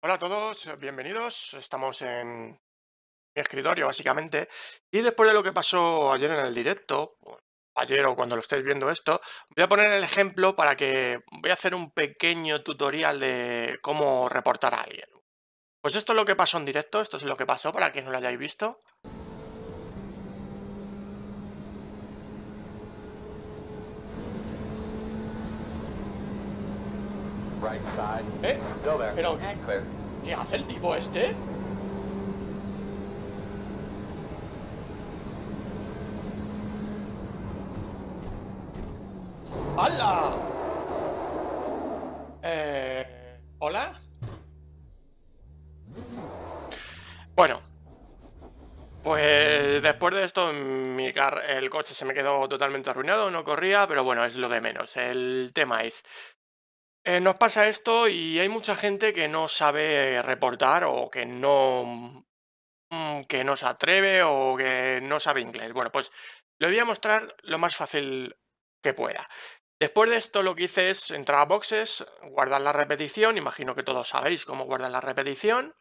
Hola a todos, eh, bienvenidos. Estamos en mi escritorio básicamente. Y después de lo que pasó ayer en el directo, ayer o cuando lo estéis viendo esto, voy a poner el ejemplo para que voy a hacer un pequeño tutorial de cómo reportar a alguien. Pues esto es lo que pasó en directo, esto es lo que pasó para que no lo hayáis visto. ¿Eh? Pero, eh, ¿qué hace el tipo este? ¡Hala! Eh... ¿Hola? Bueno. Pues después de esto mi el coche se me quedó totalmente arruinado, no corría, pero bueno, es lo de menos. El tema es, eh, nos pasa esto y hay mucha gente que no sabe reportar o que no mm, que se atreve o que no sabe inglés. Bueno, pues lo voy a mostrar lo más fácil que pueda. Después de esto lo que hice es entrar a boxes, guardar la repetición, imagino que todos sabéis cómo guardar la repetición,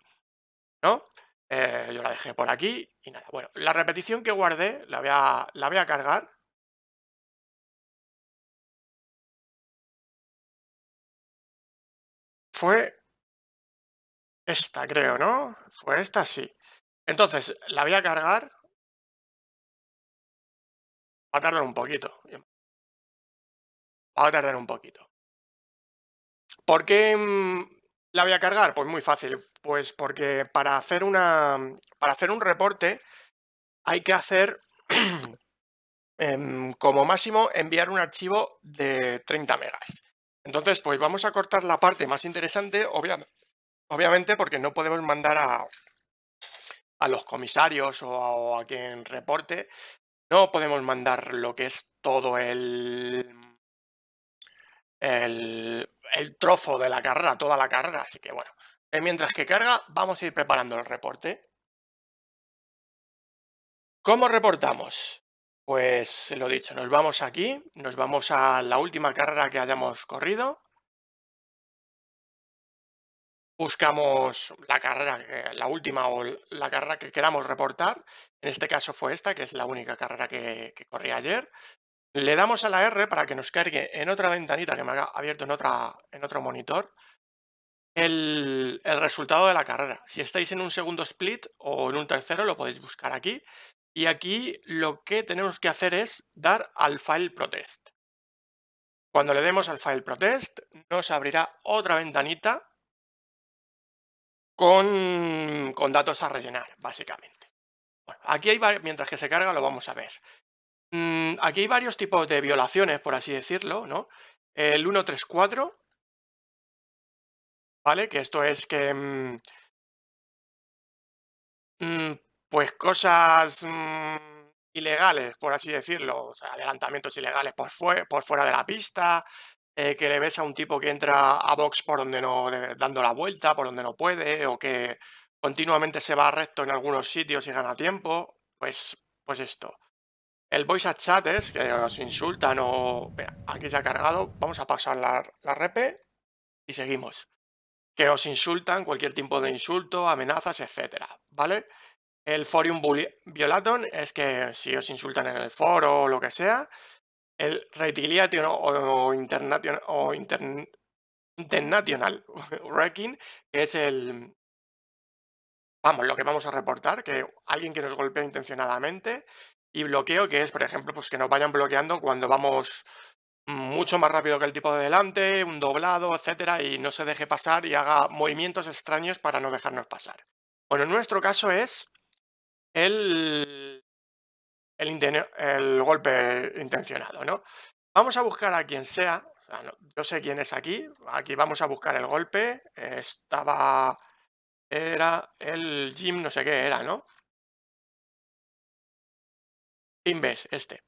¿no? Eh, yo la dejé por aquí y nada. Bueno, la repetición que guardé la la voy a cargar fue esta, creo, ¿no? Fue esta, sí. Entonces, la voy a cargar. Va a tardar un poquito. Va a tardar un poquito. ¿Por qué mm, la voy a cargar? Pues muy fácil. Pues porque para hacer una. Para hacer un reporte hay que hacer. Em, como máximo enviar un archivo de 30 megas. Entonces, pues vamos a cortar la parte más interesante, obviamente, porque no podemos mandar a, los comisarios o a, quien reporte, no podemos mandar lo que es todo el, el, el trozo de la carrera, toda la carrera. Así que bueno, eh, mientras que carga, vamos a ir preparando el reporte. ¿Cómo reportamos? Pues lo dicho, nos vamos aquí, nos vamos a la última carrera que hayamos corrido. Buscamos la carrera, la última o la carrera que queramos reportar. En este caso fue esta, que es la única carrera que, corrí ayer. Le damos a la R para que nos cargue en otra ventanita que me ha abierto en, otra, en otro monitor. el, resultado de la carrera. Si estáis en un segundo split o en un tercero, lo podéis buscar aquí. Y aquí lo que tenemos que hacer es dar al file protest. Cuando le demos al file protest, nos abrirá otra ventanita con, con datos a rellenar, básicamente. Bueno, aquí hay mientras que se carga lo vamos a ver. Mm, aquí hay varios tipos de violaciones, por así decirlo, ¿no? El 134, ¿vale? Que esto es que... Mm, mm, pues cosas mm, ilegales, por así decirlo, adelantamientos ilegales por, por fuera de la pista, eh, que le ves a un tipo que entra a box por donde no, dando la vuelta, por donde no puede, o que continuamente se va recto en algunos sitios y gana tiempo, pues, pues esto. El voice chat es que os insultan o... aquí se ha cargado, vamos a pasar la, la rep y seguimos. Que os insultan, cualquier tipo de insulto, amenazas, etcétera, ¿vale? El forum violaton es que si os insultan en el foro o lo que sea. El retiliatio o, international, o international wrecking, que es el... Vamos, lo que vamos a reportar, que alguien que nos golpea intencionadamente. Y bloqueo, que es, por ejemplo, pues que nos vayan bloqueando cuando vamos mucho más rápido que el tipo de delante, un doblado, etcétera, y no se deje pasar y haga movimientos extraños para no dejarnos pasar. Bueno, en nuestro caso es el, golpe intencionado, ¿no? Vamos a buscar a quien sea. yo sé quién es aquí. Aquí vamos a buscar el golpe. Estaba. Era el Jim, no sé qué era, ¿no? Inves, este.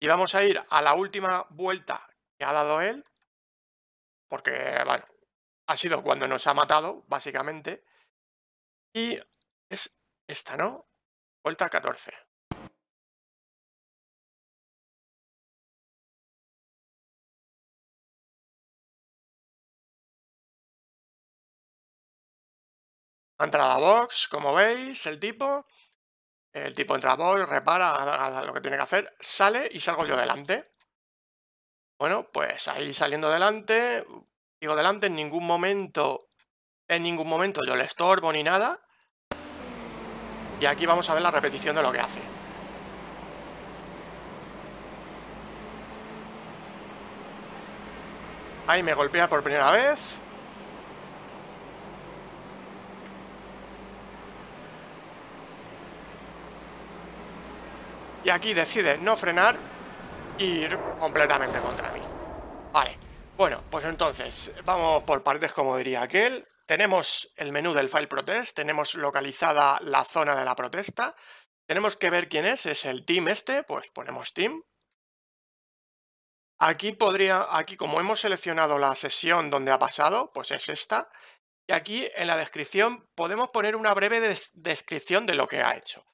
Y vamos a ir a la última vuelta que ha dado él. Porque, bueno, ha sido cuando nos ha matado, básicamente. Y es esta, ¿no? Vuelta 14. entra a la box, como veis, el tipo. El tipo entra a box, repara lo que tiene que hacer, sale y salgo yo delante. Bueno, pues ahí saliendo delante, digo delante, en ningún momento, en ningún momento yo le estorbo ni nada. Y aquí vamos a ver la repetición de lo que hace. Ahí me golpea por primera vez. Y aquí decide no frenar e ir completamente contra mí. Vale. Bueno, pues entonces, vamos por partes como diría aquel. Tenemos el menú del file protest, tenemos localizada la zona de la protesta, tenemos que ver quién es, es el team este, pues ponemos team. Aquí podría, aquí como hemos seleccionado la sesión donde ha pasado, pues es esta. Y aquí en la descripción podemos poner una breve descripción de lo que ha hecho.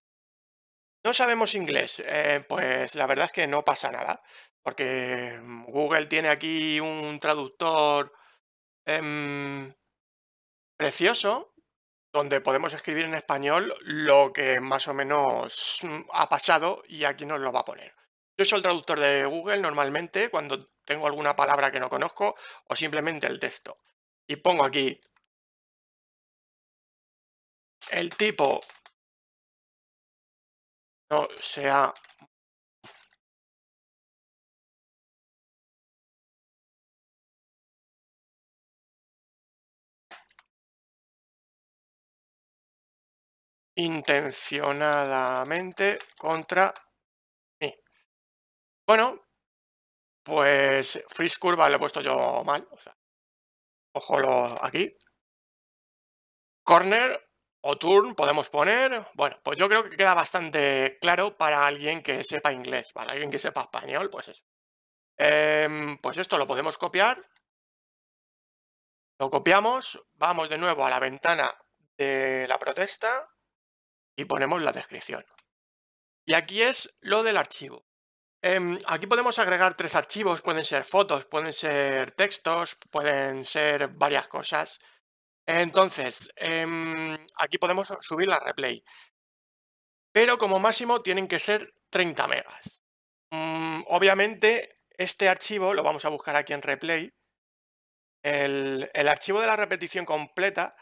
No sabemos inglés, eh, pues la verdad es que no pasa nada, porque Google tiene aquí un traductor em, precioso donde podemos escribir en español lo que más o menos ha pasado y aquí nos lo va a poner. Yo soy el traductor de Google normalmente cuando tengo alguna palabra que no conozco o simplemente el texto. Y pongo aquí el tipo no sea... intencionadamente contra mí. Bueno, pues freeze curva lo he puesto yo mal. O sea, ojo aquí. Corner o turn podemos poner. Bueno, pues yo creo que queda bastante claro para alguien que sepa inglés. Para alguien que sepa español, pues eso. Em, pues esto lo podemos copiar. Lo copiamos. Vamos de nuevo a la ventana de la protesta y ponemos la descripción. Y aquí es lo del archivo. Em, aquí podemos agregar tres archivos, pueden ser fotos, pueden ser textos, pueden ser varias cosas. Entonces, em, aquí podemos subir la replay. Pero como máximo tienen que ser 30 megas. Mm, obviamente, este archivo lo vamos a buscar aquí en replay. El, el archivo de la repetición completa,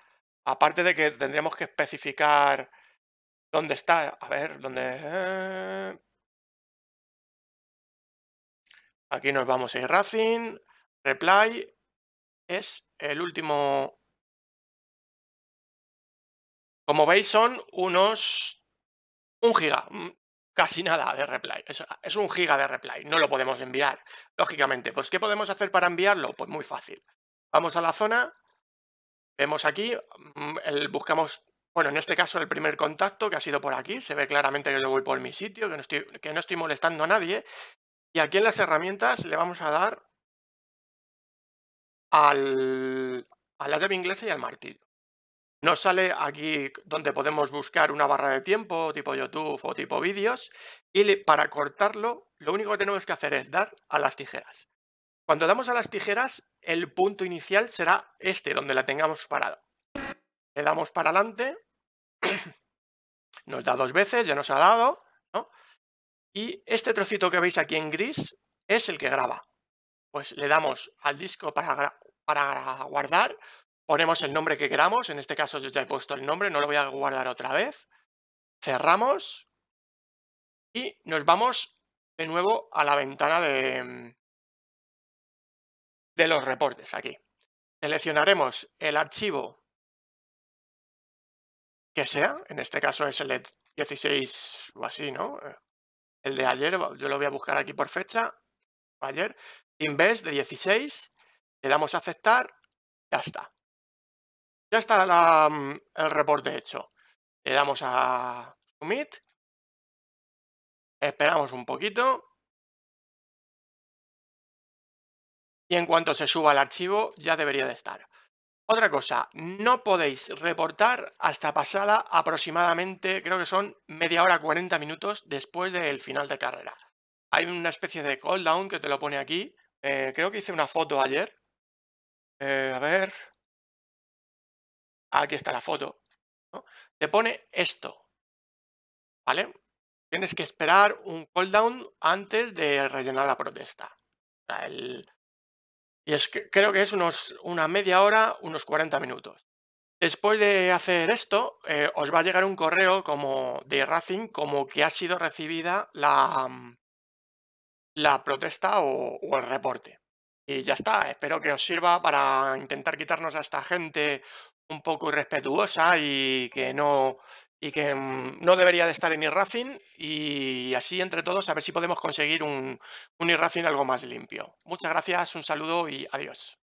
aparte de que tendremos que especificar ¿Dónde está? A ver, ¿dónde? Aquí nos vamos a ir Racing. Reply es el último. Como veis son unos... Un giga, mm, casi nada de reply. Es, un giga de reply, no lo podemos enviar, lógicamente. Pues, ¿qué podemos hacer para enviarlo? Pues muy fácil. Vamos a la zona, vemos aquí, mm, buscamos bueno, en este caso el primer contacto que ha sido por aquí, se ve claramente que yo voy por mi sitio, que no estoy, molestando a nadie. Y aquí en las herramientas le vamos a dar a la llave inglesa y al martillo. Nos sale aquí donde podemos buscar una barra de tiempo, tipo YouTube o tipo vídeos, y para cortarlo lo único que tenemos que hacer es dar a las tijeras. Cuando damos a las tijeras, el punto inicial será este, donde la tengamos parada le damos para adelante, nos da dos veces, ya nos ha dado, ¿no? Y este trocito que veis aquí en gris es el que graba. Pues le damos al disco para, guardar, ponemos el nombre que queramos, en este caso yo ya he puesto el nombre, no lo voy a guardar otra vez, cerramos y nos vamos de nuevo a la ventana de, de los reportes aquí. Seleccionaremos el archivo que sea, en este caso es el de 16 o así, ¿no? Eh, el de ayer, yo lo voy a buscar aquí por fecha, ayer, vez de 16, le damos a aceptar, ya está. Ya está mm, el reporte hecho. Le damos a Submit, esperamos un poquito. Y en cuanto se suba el archivo, ya debería de estar. Otra cosa, no podéis reportar hasta pasada aproximadamente, creo que son media hora, 40 minutos después del final de carrera. Hay una especie de cooldown que te lo pone aquí. Eh, creo que hice una foto ayer. Eh, a ver. Ah, aquí está la foto. Te pone esto. ¿Vale? Tienes que esperar un cooldown antes de rellenar la protesta. O sea, el, y es que creo que es unos, una media hora, unos 40 minutos. Después de hacer esto, eh, os va a llegar un correo como de Racing como que ha sido recibida la, mm, la protesta o, el reporte. Y ya está, espero que os sirva para intentar quitarnos a esta gente un poco irrespetuosa y que no y que mm, no debería de estar en iRacing y así entre todos a ver si podemos conseguir un, un algo más limpio. Muchas gracias, un saludo y adiós.